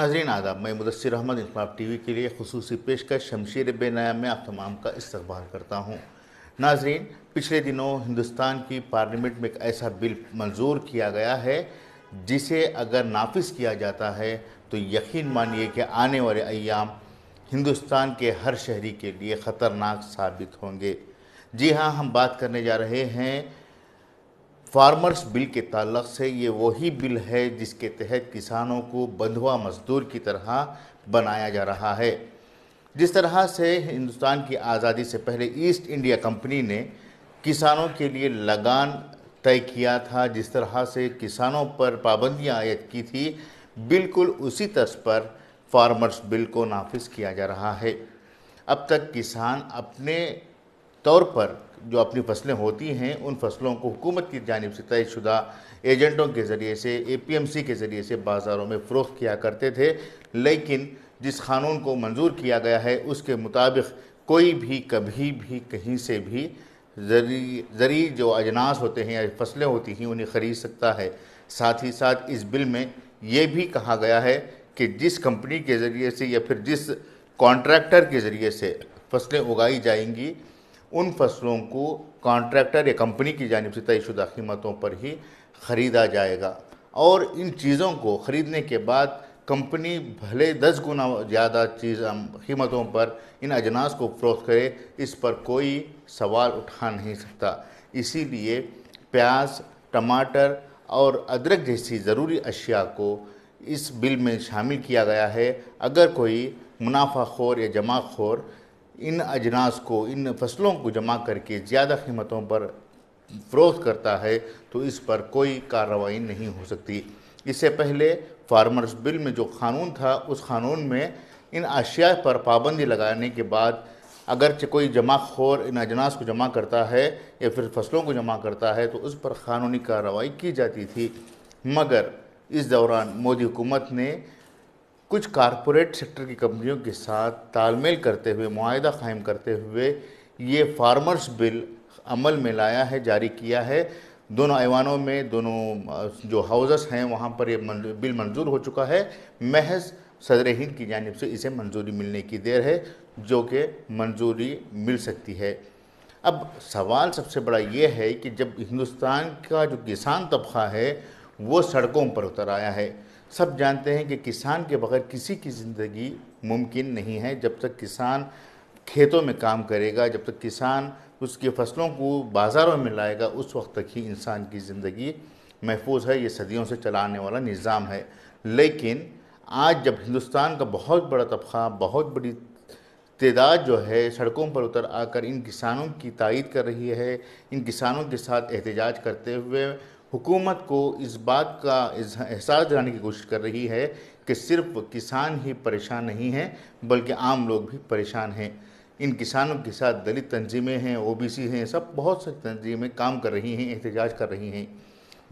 नाजरीन आदाब मैं मुदसर अहमद इनकलाब टी वी के लिए खसूस पेशकश शमशीर बेनाया में आप तमाम का इस्तबाल करता हूँ नाजरीन पिछले दिनों हिंदुस्तान की पार्लियामेंट में एक ऐसा बिल मंजूर किया गया है जिसे अगर नाफिज किया जाता है तो यकीन मानिए कि आने वाले अयाम हिंदुस्तान के हर शहरी के लिए ख़तरनाक साबित होंगे जी हाँ हम बात करने जा रहे हैं फार्मर्स बिल के ताल्लक से ये वही बिल है जिसके तहत किसानों को बंधुआ मजदूर की तरह बनाया जा रहा है जिस तरह से हिंदुस्तान की आज़ादी से पहले ईस्ट इंडिया कंपनी ने किसानों के लिए लगान तय किया था जिस तरह से किसानों पर पाबंदियां आयद की थी बिल्कुल उसी तर्ज पर फार्मर्स बिल को नाफिज किया जा रहा है अब तक किसान अपने तौर पर जो अपनी फसलें होती हैं उन फसलों को हुकूमत की जानब से तयशुदा एजेंटों के ज़रिए से ए पी एम सी के ज़रिए से बाज़ारों में फ़रोख किया करते थे लेकिन जिस क़ानून को मंजूर किया गया है उसके मुताबिक कोई भी कभी भी कहीं से भी जरी जरी जो अजनास होते हैं या फसलें होती हैं उन्हें ख़रीद सकता है साथ ही साथ इस बिल में ये भी कहा गया है कि जिस कंपनी के ज़रिए से या फिर जिस कॉन्ट्रैक्टर के ज़रिए से फसलें उगाई जाएंगी उन फसलों को कॉन्ट्रैक्टर या कंपनी की जानब से तयशुदा कीमतों पर ही ख़रीदा जाएगा और इन चीज़ों को ख़रीदने के बाद कंपनी भले दस गुना ज़्यादा चीज़ कीमतों पर इन अजनास को फरोख्त करे इस पर कोई सवाल उठा नहीं सकता इसीलिए प्याज टमाटर और अदरक जैसी ज़रूरी अशिया को इस बिल में शामिल किया गया है अगर कोई मुनाफा खोर या जमा खोर इन अजनास को इन फसलों को जमा करके ज़्यादा कीमतों पर फरोख करता है तो इस पर कोई कार्रवाई नहीं हो सकती इससे पहले फार्मर्स बिल में जो कानून था उस कानून में इन अशिया पर पाबंदी लगाने के बाद अगरचे कोई जमाखोर इन अजनास को जमा करता है या फिर फसलों को जमा करता है तो उस पर कानूनी कार्रवाई की जाती थी मगर इस दौरान मोदी हुकूमत ने कुछ कारपोरेट सेक्टर की कंपनियों के साथ तालमेल करते हुए माहदा कायम करते हुए ये फार्मर्स बिल अमल में लाया है जारी किया है दोनों ऐवानों में दोनों जो हाउसेस हैं वहाँ पर ये बिल मंजूर हो चुका है महज सदर हिंद की जानब से इसे मंजूरी मिलने की देर है जो कि मंजूरी मिल सकती है अब सवाल सबसे बड़ा ये है कि जब हिंदुस्तान का जो किसान तबका है वो सड़कों पर उतर आया है सब जानते हैं कि किसान के बगैर किसी की ज़िंदगी मुमकिन नहीं है जब तक किसान खेतों में काम करेगा जब तक किसान उसकी फसलों को बाज़ारों में लाएगा उस वक्त तक ही इंसान की ज़िंदगी महफूज है ये सदियों से चलाने वाला निज़ाम है लेकिन आज जब हिंदुस्तान का बहुत बड़ा तबका बहुत बड़ी तदाद जो है सड़कों पर उतर आकर इन किसानों की तइद कर रही है इन किसानों के साथ एहतजाज करते हुए हुकूमत को इस बात का एहसास दिलाने की कोशिश कर रही है कि सिर्फ किसान ही परेशान नहीं हैं बल्कि आम लोग भी परेशान हैं इन किसानों के साथ दलित तंजीमें हैं ओबीसी हैं सब बहुत सारी तंजीमें काम कर रही हैं एहतजाज कर रही हैं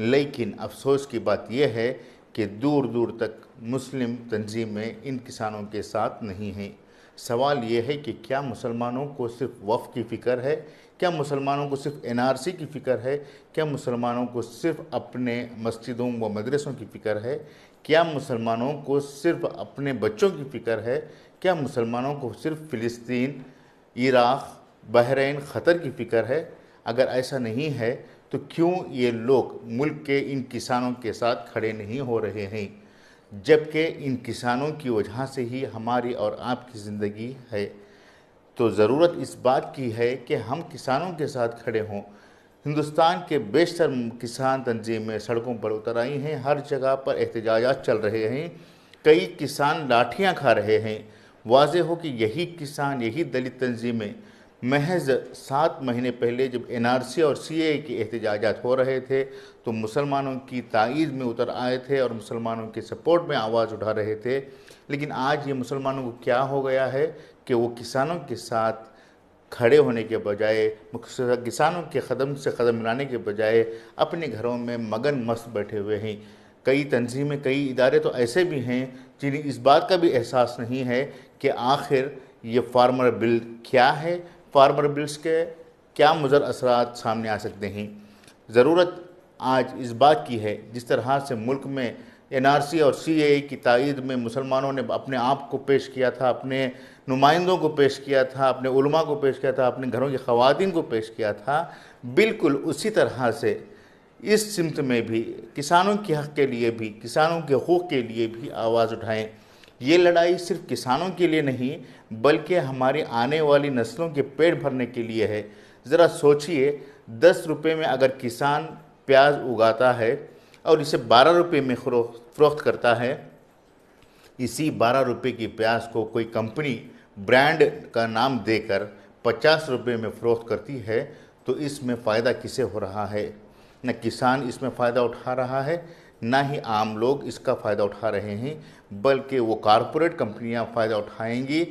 लेकिन अफसोस की बात यह है कि दूर दूर तक मुस्लिम तंजीमें इन किसानों के साथ नहीं हैं सवाल ये है कि क्या मुसलमानों को सिर्फ वफ़ की फ़िक्र है क्या मुसलमानों को सिर्फ एनआरसी की फ़िक्र है क्या मुसलमानों को सिर्फ अपने मस्जिदों व मदरसों की फ़िक्र है क्या मुसलमानों को सिर्फ अपने बच्चों की फ़िक्र है क्या मुसलमानों को सिर्फ फ़िलिस्तीन इराक़ बहरीन ख़तर की फ़िक्र है अगर ऐसा नहीं है तो क्यों ये लोग मुल्क के इन किसानों के साथ खड़े नहीं हो रहे हैं जबकि इन किसानों की वजह से ही हमारी और आपकी ज़िंदगी है तो ज़रूरत इस बात की है कि हम किसानों के साथ खड़े हों हिंदुस्तान के बेशतर किसान तंजीमें सड़कों पर उतर आई हैं हर जगह पर एहतजाजात चल रहे हैं कई किसान लाठियाँ खा रहे हैं वाज हो कि यही किसान यही दलित तंजीमें महज सात महीने पहले जब एनआरसी और सीए के एहतजाज हो रहे थे तो मुसलमानों की तइज़ में उतर आए थे और मुसलमानों के सपोर्ट में आवाज़ उठा रहे थे लेकिन आज ये मुसलमानों को क्या हो गया है कि वो किसानों के साथ खड़े होने के बजाय किसानों के कदम से कदम मिलाने के बजाय अपने घरों में मगन मस्त बैठे हुए हैं कई तंजीमें कई इदारे तो ऐसे भी हैं जिन्हें इस बात का भी एहसास नहीं है कि आखिर ये फार्मर बिल क्या है फार्मर बिल्स के क्या मुज़र असरात सामने आ सकते हैं ज़रूरत आज इस बात की है जिस तरह से मुल्क में एनआरसी और ए की तइद में मुसलमानों ने अपने आप को पेश किया था अपने नुमाइंदों को पेश किया था अपने उलमा को पेश किया था अपने घरों की खवातीन को पेश किया था बिल्कुल उसी तरह से इस सिमत में भी किसानों के हक़ के लिए भी किसानों के हक़ के लिए भी आवाज़ उठाएँ ये लड़ाई सिर्फ किसानों के लिए नहीं बल्कि हमारी आने वाली नस्लों के पेट भरने के लिए है ज़रा सोचिए दस रुपये में अगर किसान प्याज उगाता है और इसे बारह रुपये में फरोख्त करता है इसी बारह रुपये की प्याज को कोई कंपनी ब्रांड का नाम देकर पचास रुपये में फ़रोख्त करती है तो इसमें फ़ायदा किसे हो रहा है न किसान इसमें फ़ायदा उठा रहा है ना ही आम लोग इसका फ़ायदा उठा रहे हैं बल्कि वो कॉरपोरेट कंपनियां फ़ायदा उठाएंगी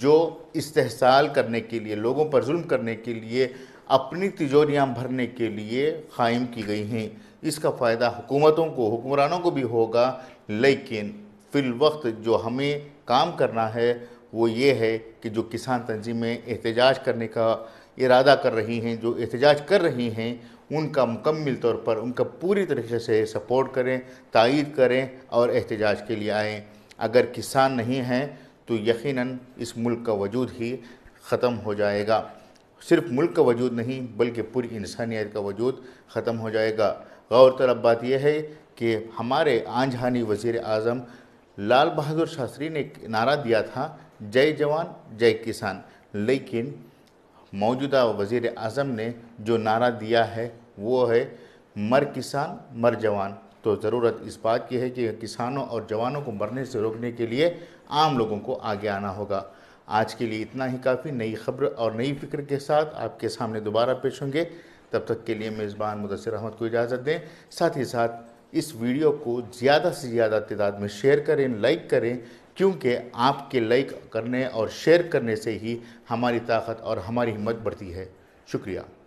जो इस्तेसाल करने के लिए लोगों पर जुल्म करने के लिए अपनी तिजोरियाँ भरने के लिए कायम की गई हैं इसका फ़ायदा हुकूमतों को हुक्मरानों को भी होगा लेकिन फिल वक्त जो हमें काम करना है वो ये है कि जो किसान तंजीमें एहतजाज करने का इरादा कर रही हैं जो एहतजाज कर रही हैं उनका मुकम्मल तौर पर उनका पूरी तरीके से सपोर्ट करें तइद करें और एहतजाज के लिए आएँ अगर किसान नहीं हैं तो यकीन इस मुल्क का वजूद ही ख़त्म हो जाएगा सिर्फ मुल्क का वजूद नहीं बल्कि पूरी इंसानियत का वजूद ख़त्म हो जाएगा गौर बात यह है कि हमारे आंझानी वज़ी अजम लाल बहादुर शास्त्री ने नारा दिया था जय जवान जय किसान लेकिन मौजूदा वज़ी अजम ने जो नारा दिया है वो है मर किसान मर जवान तो ज़रूरत इस बात की है कि किसानों और जवानों को मरने से रोकने के लिए आम लोगों को आगे आना होगा आज के लिए इतना ही काफ़ी नई खबर और नई फिक्र के साथ आपके सामने दोबारा पेश होंगे तब तक के लिए मेज़बान मुदसर अहमद को इजाज़त दें साथ ही साथ इस वीडियो को ज़्यादा से ज़्यादा तदाद में शेयर करें लाइक करें क्योंकि आपके लाइक करने और शेयर करने से ही हमारी ताकत और हमारी हिम्मत बढ़ती है शुक्रिया